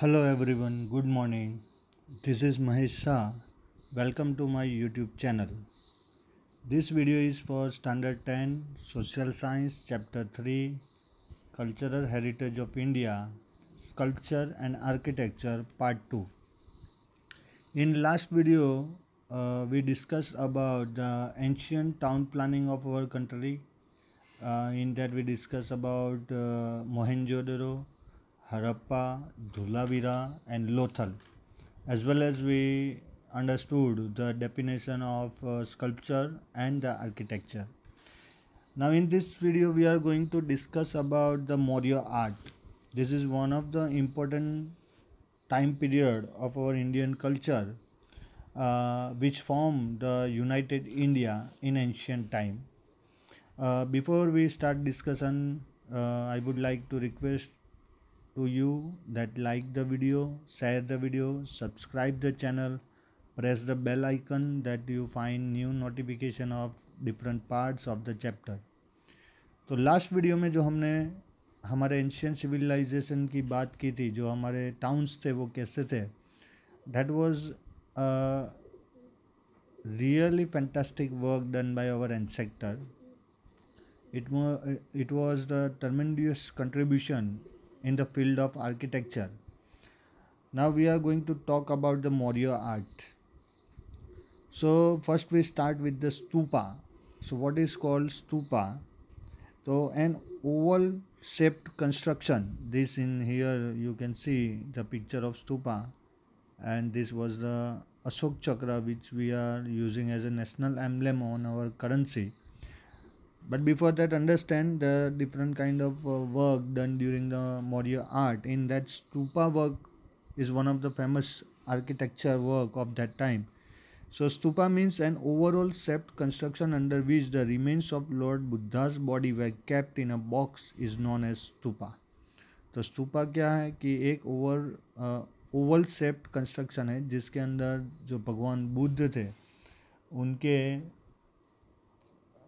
Hello everyone, good morning. This is Mahesh Shah. Welcome to my YouTube channel. This video is for Standard 10 Social Science Chapter 3 Cultural Heritage of India Sculpture and Architecture Part 2. In last video, uh, we discussed about the ancient town planning of our country. Uh, in that we discussed about uh, Mohenjo-daro, Harappa, Dhulavira and Lothal. As well as we understood the definition of uh, sculpture and the architecture. Now in this video we are going to discuss about the Maurya art. This is one of the important time period of our Indian culture uh, which formed the United India in ancient time. Uh, before we start discussion, uh, I would like to request to you that like the video, share the video, subscribe the channel, press the bell icon that you find new notification of different parts of the chapter. तो last video में जो हमने हमारे ancient civilisation की बात की थी जो हमारे टाउन्स थे वो कैसे थे that was really fantastic work done by our insector. It it was the tremendous contribution in the field of architecture. Now we are going to talk about the Maurya art. So first we start with the stupa. So what is called stupa? So an oval shaped construction. This in here you can see the picture of stupa and this was the Ashok Chakra which we are using as a national emblem on our currency but before that understand the different kind of uh, work done during the Maurya art in that stupa work is one of the famous architecture work of that time so stupa means an overall shaped construction under which the remains of lord buddha's body were kept in a box is known as stupa तो स्तूपा क्या है कि एक over Oval shaped construction है जिसके अंदर जो भगवान बुद्ध थे उनके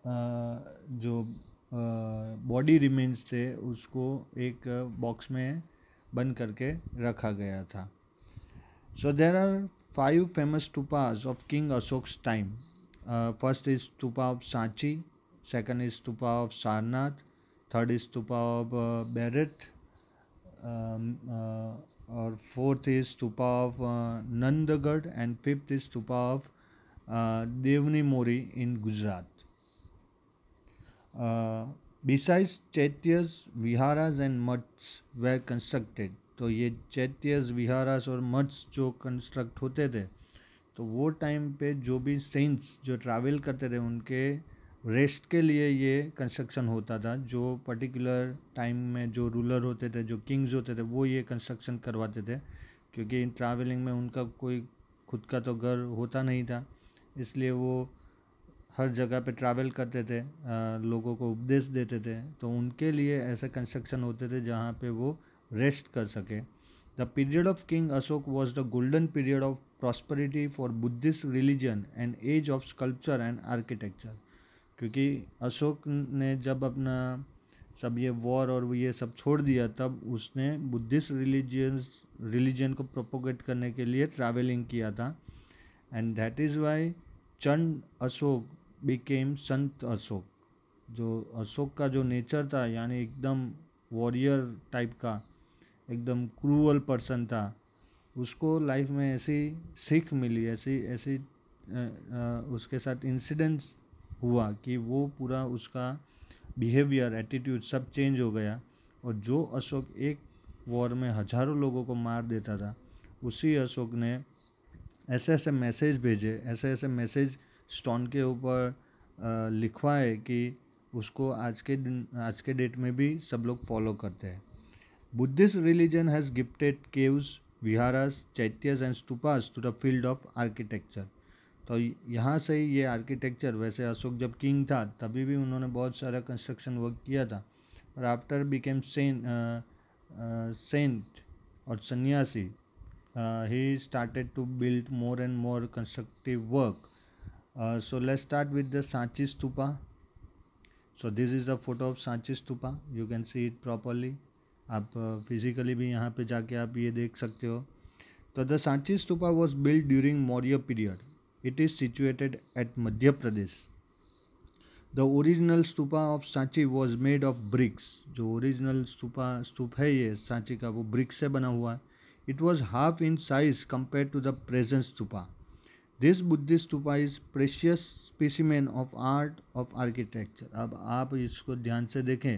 जो बॉडी रिमेन्स थे उसको एक बॉक्स में बंद करके रखा गया था so there are five famous stupas of king Ashok's time first is stupa of Sanchi second is stupa of Sarnath third is stupa of Bairat और fourth is stupa of Nandgarh and fifth is stupa of Devni Mori in Gujarat Uh, besides chaityas viharas and maths were constructed. तो ये चैत्यस विहारास और मट्स जो construct होते थे तो वो time पे जो भी सेंट्स जो ट्रैवल करते थे उनके रेस्ट के लिए ये कंस्ट्रक्शन होता था जो पर्टिकुलर टाइम में जो रूलर होते थे जो किंग्स होते थे वो ये कंस्ट्रक्शन करवाते थे क्योंकि इन ट्रैवलिंग में उनका कोई खुद का तो घर होता नहीं था इसलिए वो हर जगह पे ट्रैवल करते थे लोगों को उपदेश देते थे तो उनके लिए ऐसे कंस्ट्रक्शन होते थे जहाँ पे वो रेस्ट कर सके the period of king Ashok was the golden period of prosperity for Buddhist religion and age of sculpture and architecture क्योंकि अशोक ने जब अपना सब ये वॉर और ये सब छोड़ दिया तब उसने बुद्धिस्ट रिलीजियंस रिलीजन को प्रोपोगेट करने के लिए ट्रैवलिंग किया था and that is why Chand Ashok became Sant Ashok जो अशोक का जो नेचर था यानी एकदम वॉरियर टाइप का एकदम क्रूअल पर्सन था उसको लाइफ में ऐसी सीख मिली ऐसी ऐसी उसके साथ इंसिडेंट्स हुआ कि वो पूरा उसका बिहेवियर एटीट्यूड सब चेंज हो गया और जो अशोक एक वॉर में हजारों लोगों को मार देता था उसी अशोक ने ऐसे ऐसे मैसेज भेजे ऐसे ऐसे मैसेज स्टोन के ऊपर लिखवा है कि उसको आज के आज के डेट में भी सब लोग फॉलो करते हैं Buddhist religion has gifted caves viharas chaityas and stupas to the field of architecture तो यहाँ से ही ये आर्किटेक्चर वैसे अशोक जब किंग था तभी भी उन्होंने बहुत सारा कंस्ट्रक्शन वर्क किया था पर आफ्टर बिकेम सेंट सेंट और सन्यासी ही started to build more and more constructive work Uh, so let's start with the Sanchi Stupa. So this is the photo of Sanchi Stupa. You can see it properly. आप physically uh, भी यहाँ पे जाके आप ये देख सकते हो तो the Sanchi stupa was build during Maurya period it is situated at Madhya Pradesh the original stupa of Sanchi was made of bricks जो ओरिजिनल स्तूपा स्तूप है ये सांची का वो ब्रिक्स से बना हुआ है it was half in size compare to the present stupa this Buddhist stupa is precious specimen of art of architecture अब आप इसको ध्यान से देखें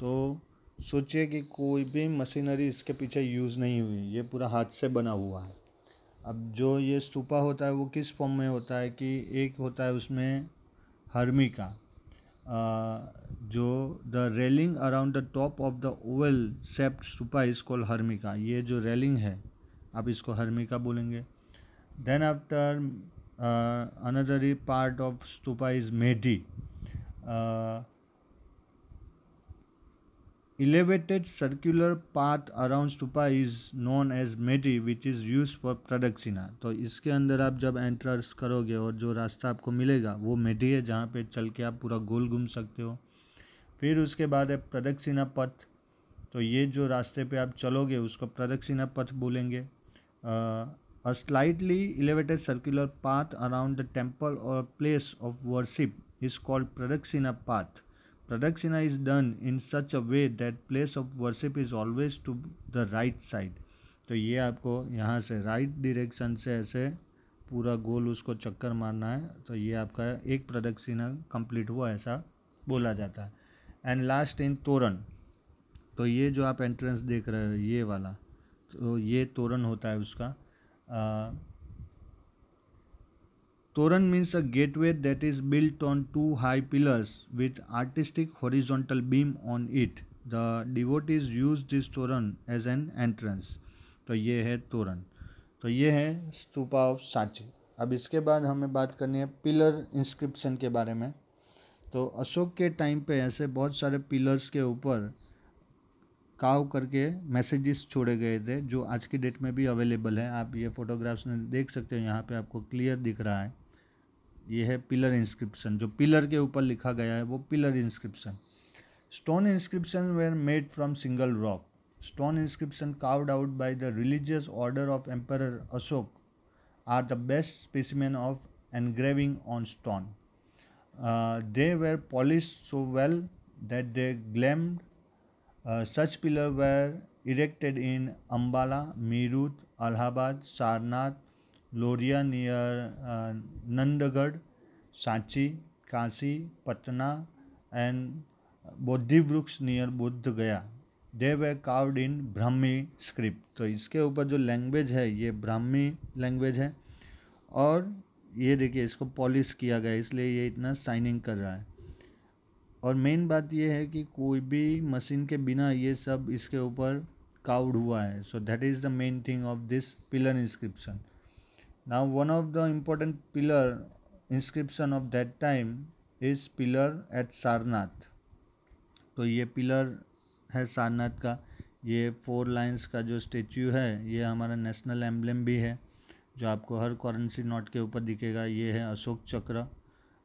तो सोचिए कि कोई भी मशीनरी इसके पीछे यूज़ नहीं हुई ये पूरा हाथ से बना हुआ है अब जो ये स्तूपा होता है वो किस फॉर्म में होता है कि एक होता है उसमें हर्मिका जो the railing around the top of the oval shaped stupa is call harmika ये जो रेलिंग है आप इसको हर्मिका बोलेंगे Then after uh, another part of stupa is Medhi. Uh, elevated circular path around stupa is known as Medi which is used for pradakshina to iske andar aap jab enters karoge aur jo rasta aapko milega wo Medi hai jahan pe chal ke aap pura gol ghum sakte ho फिर उसके बाद है प्रदक्षिणा पथ तो ये जो रास्ते पे आप चलोगे उसको प्रदक्षिणा पथ बोलेंगे A slightly elevated circular path around the temple or place of worship is called pradakshina path. Pradakshina is done in such a way that place of worship is always to the right side. तो ये आपको यहाँ से right direction से ऐसे पूरा गोल उसको चक्कर मारना है तो ये आपका एक प्रदक्षिणा कंप्लीट हुआ ऐसा बोला जाता है एंड लास्ट इन तोरण तो ये जो आप एंट्रेंस देख रहे हो ये वाला तो ये तोरण होता है उसका uh, Toran means a gateway that is built on two high pillars with artistic horizontal beam on it. The devotees use this toran as an entrance. तो ये है तोरण तो ये है स्तूपा ऑफ सांची अब इसके बाद हमें बात करनी है पिलर इंस्क्रिप्शन के बारे में तो अशोक के टाइम पे ऐसे बहुत सारे पिलर्स के ऊपर काव करके मैसेजेस छोड़े गए थे जो आज की डेट में भी अवेलेबल है आप ये फोटोग्राफ्स में देख सकते हो यहाँ पे आपको क्लियर दिख रहा है ये है पिलर इंस्क्रिप्शन जो पिलर के ऊपर लिखा गया है वो pillar inscription stone inscription were made from single rock stone inscription carved out by the religious order of emperor Ashok are the best specimen of engraving on stone they were polish so well that they gleamed such pillars were erected in Ambala, Meerut, Allahabad, Sarnath, Loria near uh, Nandagad, Sanchi, Kasi, Patna, and Bodhivriksh near Buddh Gaya they were carved in Brahmi script तो इसके ऊपर जो language है ये Brahmi language है और ये देखिए इसको पॉलिश किया गया इसलिए ये इतना साइनिंग कर रहा है और मेन बात यह है कि कोई भी मशीन के बिना ये सब इसके ऊपर काउड हुआ है so that is the main thing of this pillar inscription now one of the important pillar inscription of that time is pillar at Sarnath तो ये पिलर है सारनाथ का ये फोर लाइंस का जो स्टेचू है ये हमारा नेशनल एम्ब्लम भी है जो आपको हर कॉरेंसी नोट के ऊपर दिखेगा ये है अशोक चक्र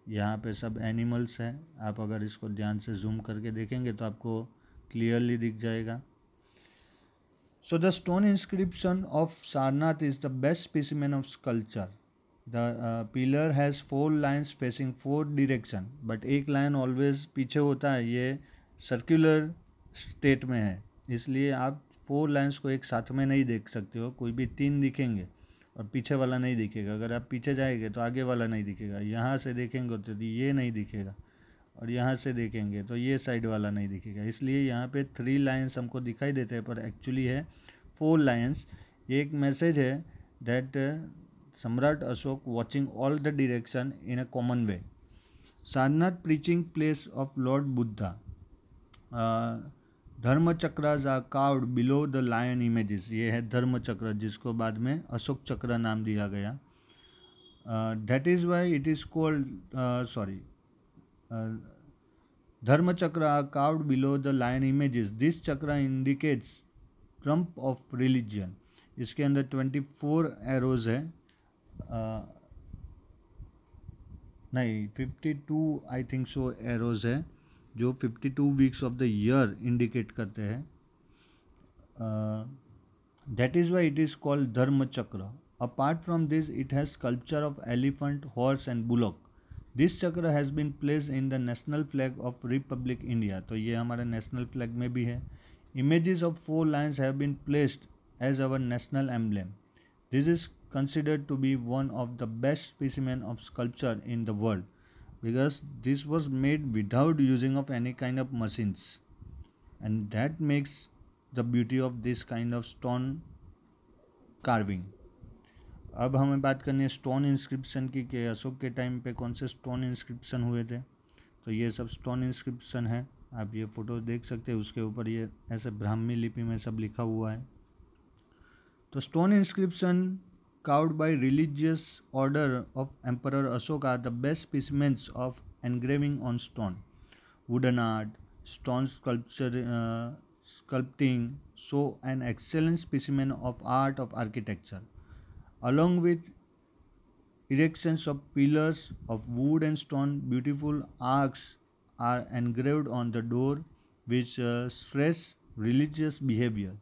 यहाँ पे सब एनिमल्स हैं आप अगर इसको ध्यान से जूम करके देखेंगे तो आपको क्लियरली दिख जाएगा so the stone inscription of Sarnath is the best specimen of culture the pillar has four lines facing four direction but एक लाइन ऑलवेज पीछे होता है ये सर्कुलर स्टेट में है इसलिए आप फोर लाइन्स को एक साथ में नहीं देख सकते हो कोई भी तीन दिखेंगे और पीछे वाला नहीं दिखेगा अगर आप पीछे जाएंगे तो आगे वाला नहीं दिखेगा यहाँ से देखेंगे तो ये नहीं दिखेगा और यहाँ से देखेंगे तो ये साइड वाला नहीं दिखेगा इसलिए यहाँ पे थ्री लाइन्स हमको दिखाई देते हैं पर एक्चुअली है फोर लाइन्स ये एक मैसेज है that uh, Samrat Ashok watching all the direction in a common way Sarnath preaching place of lord Buddha dharma chakras are below the lion images ये है धर्म चक्र जिसको बाद में अशोक चक्र नाम दिया गया that is why it is called sorry dharma chakra are below the lion images this chakra indicates triumph of religion इसके अंदर ट्वेंटी फोर एरोज है uh, नहीं fifty two I think so arrows है जो 52 weeks of the year indicate करते हैं that is why it is called dharma chakra apart from this it has culture of elephant horse and bullock this chakra has been place in the national flag of republic India तो ये हमारे national flag में भी है images of four lines have been placed as our national emblem this is considered to be one of the best specimen of sculpture in the world because this was made without using of any kind of machines and that makes the beauty of this kind of stone carving अब हमें बात करनी है stone inscription की कि अशोक के time पे कौन से स्टोन इंस्क्रिप्शन हुए थे तो ये सब स्टोन इंस्क्रिप्शन है आप ये फ़ोटो देख सकते हैं उसके ऊपर ये ऐसे ब्राह्मी लिपि में सब लिखा हुआ है तो stone inscription carved by religious order of Emperor Asoka are the best specimens of engraving on stone. Wooden art, stone sculpture, uh, sculpting show an excellent specimen of art of architecture. Along with erections of pillars of wood and stone, beautiful arcs are engraved on the door which uh, stress religious behavior.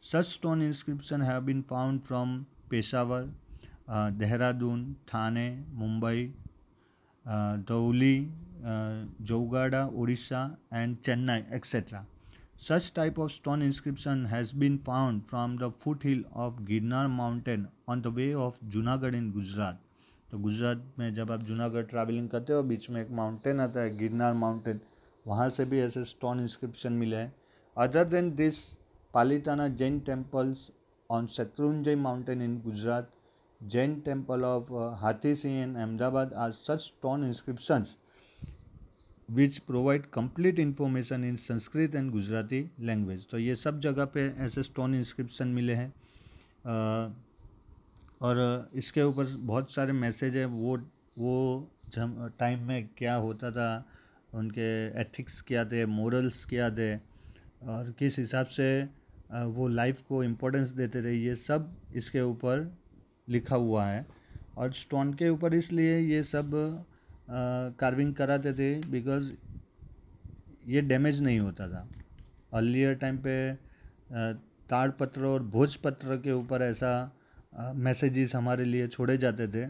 Such stone inscriptions have been found from Peshawar Dehradun Thane Mumbai Dhauli Jaugada Orissa and Chennai etcetera such type of stone inscription has been found from the foot hill of Girnar mountain on the way of Junagadh in Gujarat तो गुजरात में जब आप Junagadh travelling करते हो बीच में एक mountain आता है गिरनार माउंटेन वहाँ से भी ऐसे स्टोन इंस्क्रिप्शन मिले हैं other than this Palitana Jain temples on Shatrunjay mountain in Gujarat. Jain temple of uh, Hathi in Ahmedabad are such stone inscriptions which provide complete information in Sanskrit and Gujarati language. तो ये सब जगह पे ऐसे stone inscription मिले हैं और इसके ऊपर बहुत सारे मैसेज है वो वो टाइम में क्या होता था उनके एथिक्स क्या थे मॉरल्स क्या थे और किस हिसाब से वो लाइफ को इम्पोर्टेंस देते थे ये सब इसके ऊपर लिखा हुआ है और स्टोन के ऊपर इसलिए ये सब कार्विंग कराते थे बिकॉज ये डैमेज नहीं होता था अर्लियर टाइम पे ताड़पत्र और भोजपत्र के ऊपर ऐसा मैसेजेस हमारे लिए छोड़े जाते थे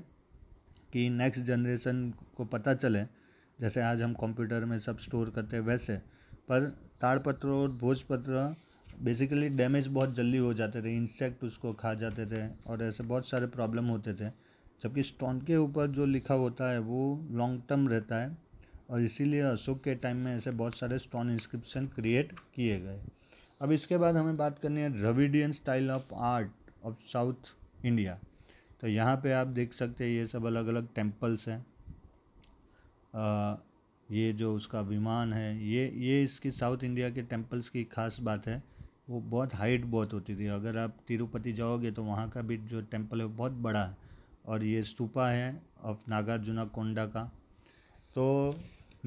कि नेक्स्ट जनरेशन को पता चले जैसे आज हम कंप्यूटर में सब स्टोर करते हैं वैसे पर ताड़पत्र और भोजपत्र बेसिकली डैमेज बहुत जल्दी हो जाते थे इंसेक्ट उसको खा जाते थे और ऐसे बहुत सारे प्रॉब्लम होते थे जबकि स्टोन के ऊपर जो लिखा होता है वो लॉन्ग टर्म रहता है और इसीलिए अशोक के टाइम में ऐसे बहुत सारे स्टोन इंस्क्रिप्शन क्रिएट किए गए अब इसके बाद हमें बात करनी है Dravidian style of art of south India तो यहाँ पे आप देख सकते हैं ये सब अलग अलग टेम्पल्स हैं ये जो उसका विमान है ये ये इसकी साउथ इंडिया के टेम्पल्स की खास बात है वो बहुत हाइट बहुत होती थी अगर आप तिरुपति जाओगे तो वहाँ का भी जो टेम्पल है वो बहुत बड़ा है और ये स्तूपा है ऑफ नागार्जुना कोंडा का तो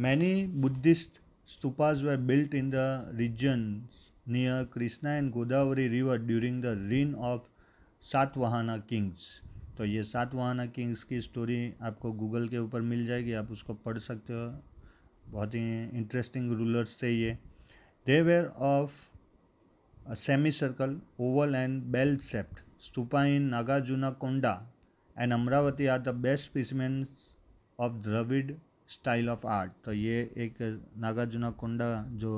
many Buddhist stupas were built in the region near Krishna and Godavari river during the reign of Satavahana kings तो ये सातवाहाना किंग्स की स्टोरी आपको गूगल के ऊपर मिल जाएगी आप उसको पढ़ सकते हो बहुत ही इंटरेस्टिंग रूलर्स थे ये they were of a semicircle, oval, and bell shaped. Stupa in Nagarjunakonda and Amravati are the best specimens of Dravid style of art तो ये एक नागार्जुना कुंडा जो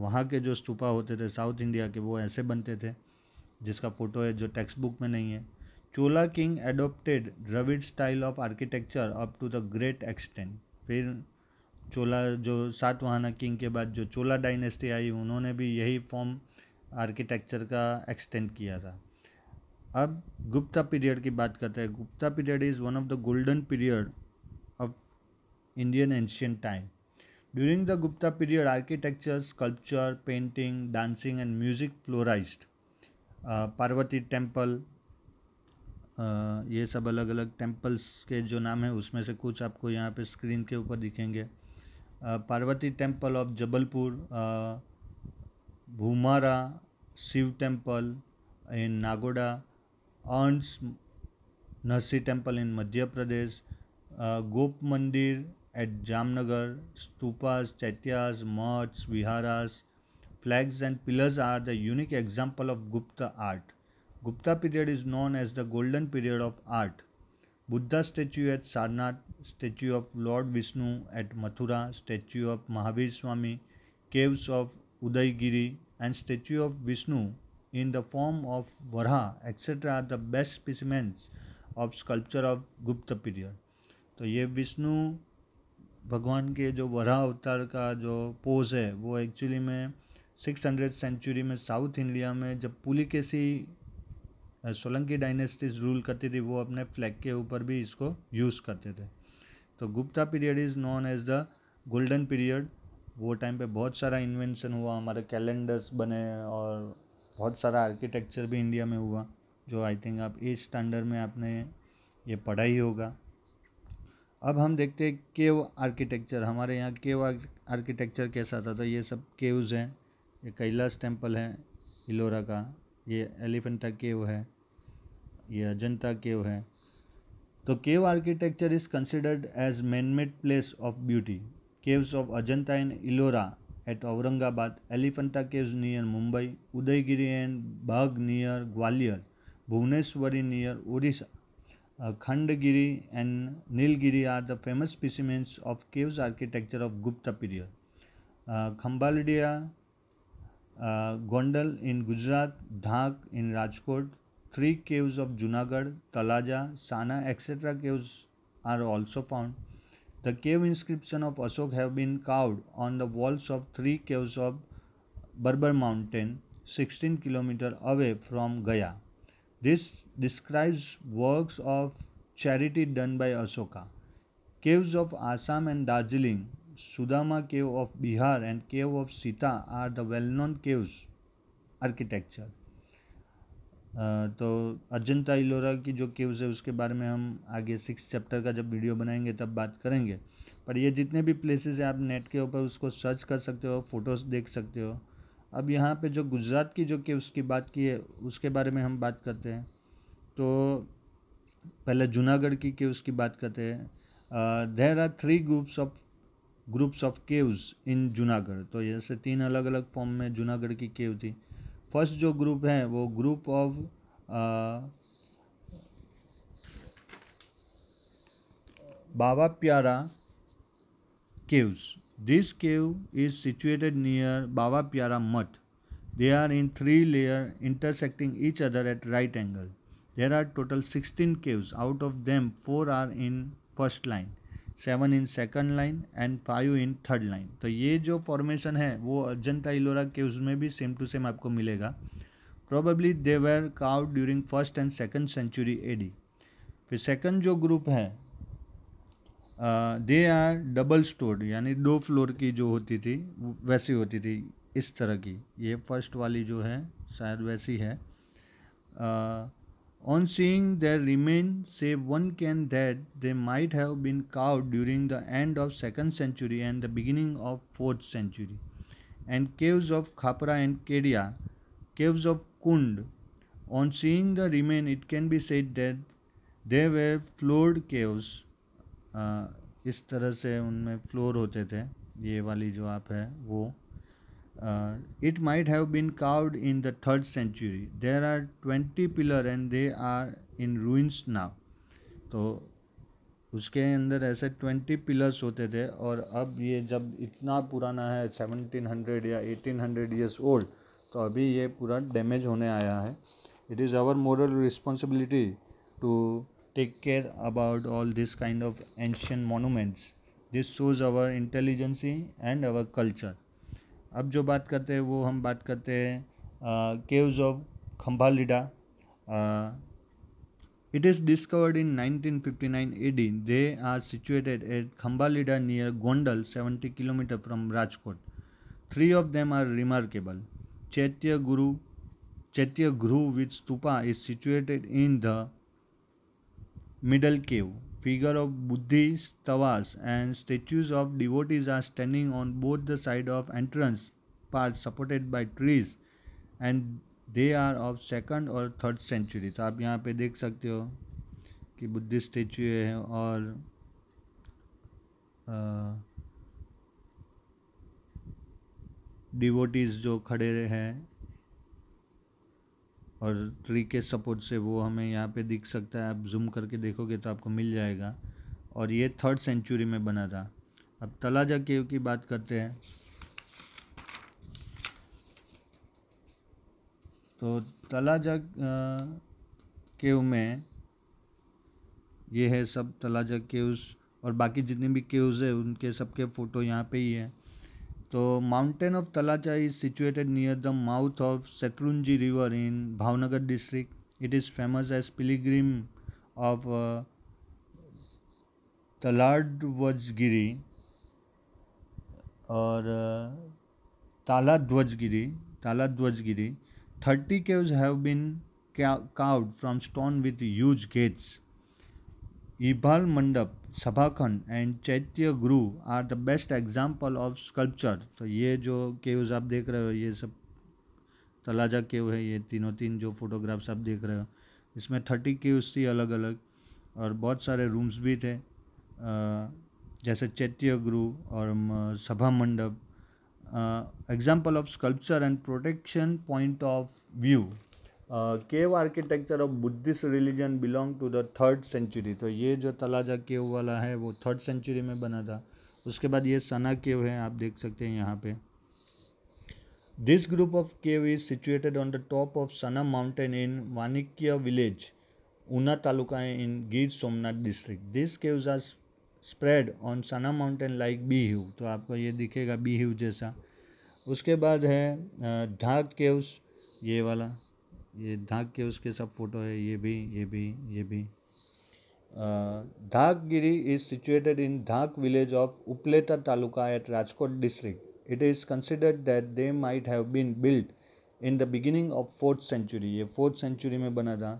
वहाँ के जो स्तूपा होते थे साउथ इंडिया के वो ऐसे बनते थे जिसका फ़ोटो है जो टेक्स्ट बुक में नहीं है Chola king adopted Dravid style of architecture up to the great extent फिर चोला जो सातवाहना किंग के बाद जो चोला डायनेस्टी आई उन्होंने भी यही फॉर्म आर्किटेक्चर का एक्सटेंड किया था अब गुप्ता पीरियड की बात करते हैं Gupta period is one of the golden period of Indian ancient time during the Gupta period architecture sculpture painting dancing and music flourish Parvati temple ये सब अलग अलग टेम्पल्स के जो नाम है उसमें से कुछ आपको यहाँ पे स्क्रीन के ऊपर दिखेंगे Uh, Parvati temple of Jabalpur, uh, Bhumara Shiv temple in Nagoda, Aunts Narsi temple in Madhya Pradesh, uh, Gop Mandir at Jamnagar, stupas, chatyas, mats, viharas, flags and pillars are the unique example of Gupta art. Gupta period is known as the golden period of art. Buddha statue at Sarnath, statue of Lord Vishnu at Mathura, statue of Mahavir Swami, caves of Udaygiri and statue of Vishnu in the form of Varha etc. are the best specimens of sculpture of Gupta period. तो ये विष्णु भगवान के जो वरा अवतार का जो pose है वो एक्चुअली में 600 सेंचुरी में साउथ इंडिया में जब पुलिकेसी सोलंकी डायनेस्टीज रूल करती थी वो अपने फ्लैग के ऊपर भी इसको यूज़ करते थे तो Gupta period is known as the golden period वो टाइम पे बहुत सारा इन्वेंशन हुआ हमारे कैलेंडर्स बने और बहुत सारा आर्किटेक्चर भी इंडिया में हुआ जो आई थिंक आप ए स्टैंडर्ड में आपने ये पढ़ा ही होगा अब हम देखते हैं केव आर्किटेक्चर हमारे यहाँ केव आर्किटेक्चर कैसा था तो ये सब केव्स हैं ये कैलाश टेम्पल है इलोरा का ये एलिफेंटा केव है ये अजंता केव है तो cave architecture is considered as manmade place of beauty caves of Ajanta and Ellora at Aurangabad Elephanta caves near Mumbai Udayagiri and Bagh near Gwalior Bhuvaneshwari near Odisha Khandagiri and Nilgiri are the famous specimens of caves architecture of Gupta period Khambhalida uh, Gondal in Gujarat, Dhak in Rajkot, three caves of Junagadh, Talaja, Sana, etc. caves are also found. The cave inscription of Ashok have been carved on the walls of three caves of Berber mountain 16 km away from Gaya. This describes works of charity done by Ashoka. Caves of Assam and Darjeeling Sudama cave of Bihar and cave of Sita are the well-known caves architecture. तो अजंता इलोरा की जो caves है उसके बारे में हम आगे six chapter का जब वीडियो बनाएंगे तब बात करेंगे पर ये जितने भी प्लेसेस हैं आप नेट के ऊपर उसको सर्च कर सकते हो फोटोज़ देख सकते हो अब यहाँ पे जो गुजरात की जो केव्स की बात की है उसके बारे में हम बात करते हैं तो पहले जूनागढ़ की केव्स की बात करते हैं there are three groups of groups of caves in Junagadh तो ऐसे तीन अलग अलग फॉर्म में जूनागढ़ की केव थी फर्स्ट जो ग्रुप है वो group of Baba Pyara caves this cave is situated near Baba Pyara math they are in three layer intersecting each other at right angle there are total sixteen caves out of them four are in first line seven in second line and five in third line तो ये जो formation है वो अजंता इलोरा के उसमें भी same to same आपको मिलेगा प्रोबेबली दे वेर काव during first and second century AD फिर सेकंड जो ग्रुप है दे आर डबल स्टोर्ड यानी दो फ्लोर की जो होती थी वैसी होती थी इस तरह की ये फर्स्ट वाली जो है शायद वैसी है uh, On seeing their remain, save one can that they might have been carved during the end of second century and the beginning of fourth century, and caves of Khapra and Kedia, caves of Kund. On seeing the remain, it can be said that they were floored caves. Uh, इस तरह से उनमें floor होते थे ये वाली जो आप है वो Uh, it might have been carved in the 3rd century. There are 20 pillar and they are in ruins now तो उसके अंदर ऐसे ट्वेंटी पिलर्स होते थे और अब ये जब इतना पुराना है सेवनटीन हंड्रेड या एटीन हंड्रेड ईयर्स ओल्ड तो अभी ये पूरा डैमेज होने आया है it is our moral responsibility to take care about all this kind of ancient monuments this shows our intelligency and our culture अब जो बात करते हैं वो हम बात करते हैं caves of Khambhalida it is discovered in 1959 AD they are situated at Khambhalida near Gondal 70 kilometre from Rajkot three of them are remarkable chaitya गुरु chaitya griha with stupa is situated in the middle cave figure of Buddhi stavas and statues of devotees are standing on both the side of entrance path supported by trees and they are of second or third century. तो आप यहाँ पे देख सकते हो कि Buddhist statue है और डिवोटीज़ जो खड़े हैं और ट्री के सपोर्ट से वो हमें यहाँ पे दिख सकता है आप जूम करके देखोगे तो आपको मिल जाएगा और ये थर्ड सेंचुरी में बना था अब तलाजा केव की बात करते हैं तो तलाजा केव में ये है सब तलाजा केव्स और बाकी जितने भी केव्स है उनके सबके फ़ोटो यहाँ पे ही है तो mountain of Talaja is situated near the mouth of Shatrunji river in Bhavnagar district it is famous as pilgrim of तलाड वजगिरी और Tala Dhwajgiri Tala Dhwajgiri thirty caves have been carved from stone with huge gates इभाल मंडप सभाखंड एंड चैत्य गुरु are the best example of sculpture तो ये जो केव्स आप देख रहे हो ये सब तलाजा केव है ये तीनों तीन जो फोटोग्राफ्स आप देख रहे हो इसमें थर्टी केव्स थी अलग अलग और बहुत सारे रूम्स भी थे जैसे चैत्य गुरु और सभा मंडप example of sculpture and protection point of view cave architecture of Buddhist religion belong to the third century तो ये जो तलाजा केव वाला है वो थर्ड सेंचुरी में बना था उसके बाद ये सना केव है आप देख सकते हैं यहाँ पे this group of cave is situated on the top of Sana mountain in Vanikya village Una taluka in Gir Somnath district this caves are spread on Sana mountain like bee hive तो आपको ये दिखेगा बी हिव जैसा उसके बाद है ढाक केव्स ये वाला ये ढाक के उसके सब फोटो है ये भी ये भी ये भी ढाक गिरी is situated in Dhak village of Upleta taluka at Rajkot district it is considered that they might have been built in the beginning of fourth century ये फोर्थ सेंचुरी में बना था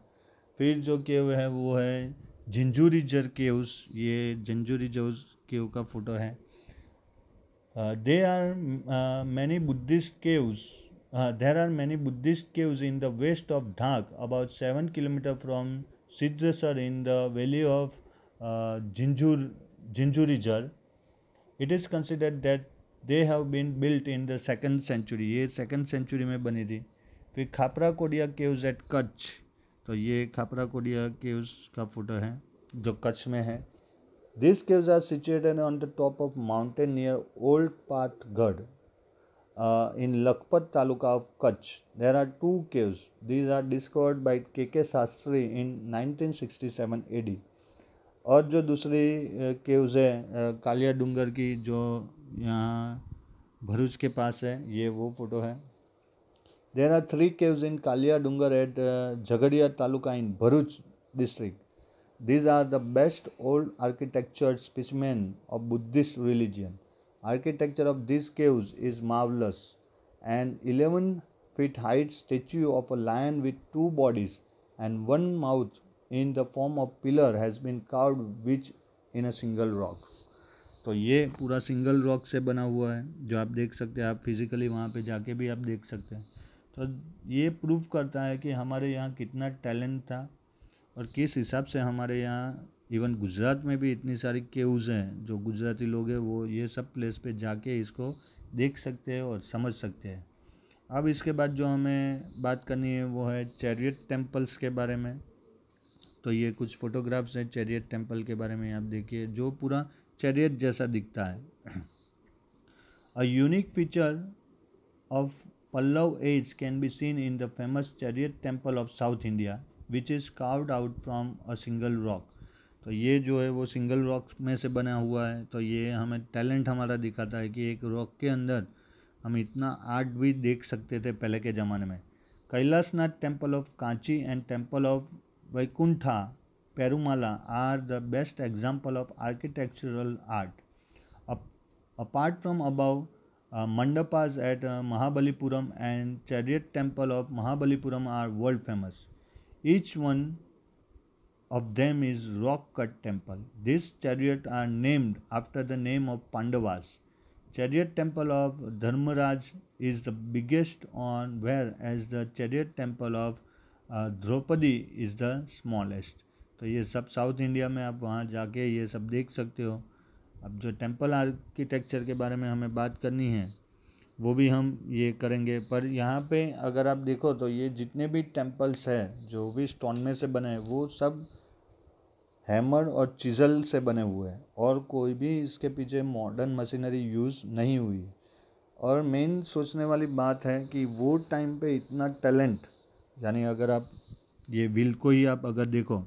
फिर जो केव है वो है झिंझूरी जर केव्स ये झिंझूरी जो केव का फोटो है they are many Buddhist caves uh, there are many Buddhist caves in the west of Dhak, about 7 km from Sidrasar in the valley of uh, Jinjur, Jinjurijal. It is considered that they have been built in the second century. ये second century में बनी थी फिर Khapra Kodiya caves at Kutch तो ये Khapra Kodiya caves का photo है जो कच्छ में है this caves are situated on the top of mountain near old Pathgarh uh, in Lakhpat Taluka of Kutch. There are two caves. These are discovered by K.K. Sastri in 1967 AD. और जो दूसरी caves है कालिया डूंगर की जो यहाँ भरूच के पास है ये वो फोटो है there are three caves in Kaliya Dungar at Jhagadia taluka in Bharuch district these are the best old architecture specimen of Buddhist religion Architecture of these caves is marvelous. An 11 feet high statue of a lion with two bodies and one mouth in the form of pillar has been carved which in a single rock. तो ये पूरा single rock से बना हुआ है जो आप देख सकते हैं आप फिज़िकली वहाँ पे जाके भी आप देख सकते हैं तो ये प्रूव करता है कि हमारे यहाँ कितना टैलेंट था और किस हिसाब से हमारे यहाँ इवन गुजरात में भी इतनी सारी केव्स हैं जो गुजराती लोग हैं वो ये सब प्लेस पे जाके इसको देख सकते हैं और समझ सकते हैं अब इसके बाद जो हमें बात करनी है वो है चैरियट टेम्पल्स के बारे में तो ये कुछ फ़ोटोग्राफ्स हैं चैरियट टेम्पल के बारे में आप देखिए जो पूरा चैरियट जैसा दिखता है a unique feature of Pallava age can be seen in the famous chariot temple of south India which is carved out from a single rock तो ये जो है वो सिंगल रॉक में से बना हुआ है तो ये हमें टैलेंट हमारा दिखाता है कि एक रॉक के अंदर हम इतना आर्ट भी देख सकते थे पहले के ज़माने में Kailashnath temple of Kanchi and temple of Vaikuntha Perumala are the best example of architectural art apart from above mandapas at Mahabalipuram and chariot temple of Mahabalipuram are world famous each one of them is rock cut temple. this chariot are named after the name of Pandavas. Chariot temple of Dharmaraj is the biggest on where as the chariot temple of uh, Draupadi is the smallest. तो ये सब south India में आप वहाँ जाके ये सब देख सकते हो अब जो टेंपल आर्किटेक्चर के बारे में हमें बात करनी है वो भी हम ये करेंगे पर यहाँ पे अगर आप देखो तो ये जितने भी टेंपल्स हैं जो भी स्टोन में से बने हैं वो सब हैमर और चिजल से बने हुए हैं और कोई भी इसके पीछे मॉडर्न मशीनरी यूज़ नहीं हुई है और मेन सोचने वाली बात है कि वो टाइम पे इतना टैलेंट यानी अगर आप ये व्हील को ही आप अगर देखो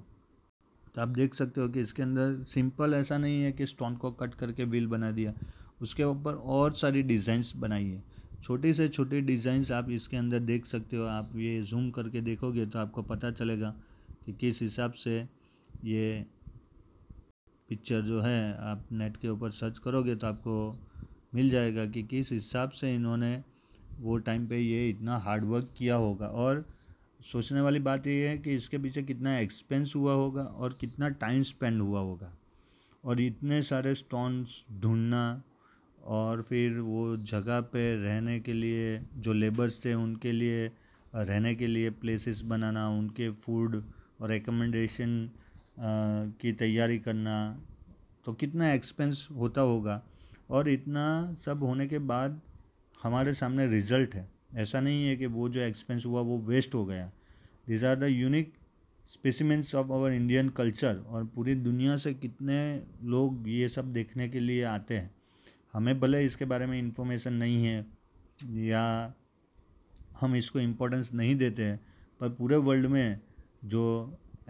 तो आप देख सकते हो कि इसके अंदर सिंपल ऐसा नहीं है कि स्टोन को कट करके व्हील बना दिया उसके ऊपर और सारी डिज़ाइंस बनाई है छोटी से छोटी डिज़ाइंस आप इसके अंदर देख सकते हो आप ये जूम करके देखोगे तो आपको पता चलेगा कि किस हिसाब से ये पिक्चर जो है आप नेट के ऊपर सर्च करोगे तो आपको मिल जाएगा कि किस हिसाब से इन्होंने वो टाइम पे ये इतना हार्डवर्क किया होगा और सोचने वाली बात ये है कि इसके पीछे कितना एक्सपेंस हुआ होगा और कितना टाइम स्पेंड हुआ होगा और इतने सारे स्टोन्स ढूंढना और फिर वो जगह पे रहने के लिए जो लेबर्स थे उनके लिए रहने के लिए प्लेसेस बनाना उनके फूड और रिकमेंडेशन की तैयारी करना तो कितना एक्सपेंस होता होगा और इतना सब होने के बाद हमारे सामने रिज़ल्ट है ऐसा नहीं है कि वो जो एक्सपेंस हुआ वो वेस्ट हो गया these are the unique specimens of our Indian culture और पूरी दुनिया से कितने लोग ये सब देखने के लिए आते हैं हमें भले इसके बारे में इंफॉर्मेशन नहीं है या हम इसको इम्पोर्टेंस नहीं देते हैं पर पूरे वर्ल्ड में जो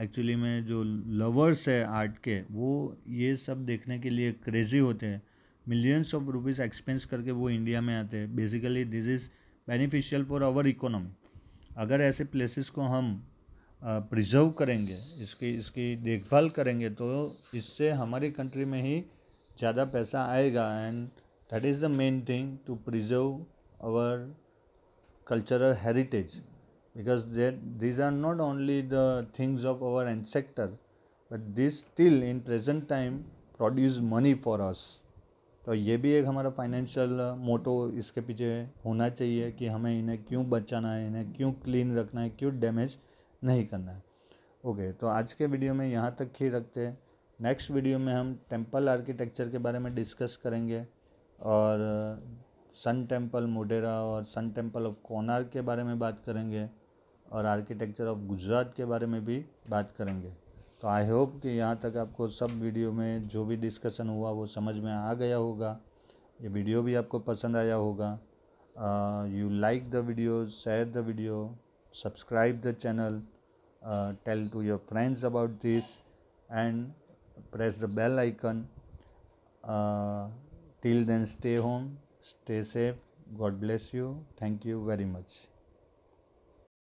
एक्चुअली में जो लवर्स है आर्ट के वो ये सब देखने के लिए क्रेज़ी होते हैं मिलियंस ऑफ रुपीज़ एक्सपेंस करके वो इंडिया में आते हैं basically this is beneficial for our economy अगर ऐसे प्लेसेस को हम प्रिजर्व करेंगे इसकी इसकी देखभाल करेंगे तो इससे हमारी कंट्री में ही ज़्यादा पैसा आएगा and that is the main thing to preserve our cultural heritage because these are not only the things of our ancestor but this still in present time produce money for us तो ये भी एक हमारा financial मोटो uh, इसके पीछे होना चाहिए कि हमें इन्हें क्यों बचाना है इन्हें क्यों क्लीन रखना है क्यों डैमेज नहीं करना है ओके okay, तो आज के वीडियो में यहाँ तक ही रखते हैं नेक्स्ट वीडियो में हम टेंपल आर्किटेक्चर के बारे में डिस्कस करेंगे और सन टेंपल मोडेरा और सन टेंपल ऑफ कोनार के बारे में बात करेंगे और आर्किटेक्चर ऑफ गुजरात के बारे में भी बात करेंगे तो आई होप कि यहाँ तक आपको सब वीडियो में जो भी डिस्कशन हुआ वो समझ में आ गया होगा ये वीडियो भी आपको पसंद आया होगा you like the video share the video subscribe the channel tell to your friends about this and press the bell icon till then stay home stay safe God bless you thank you very much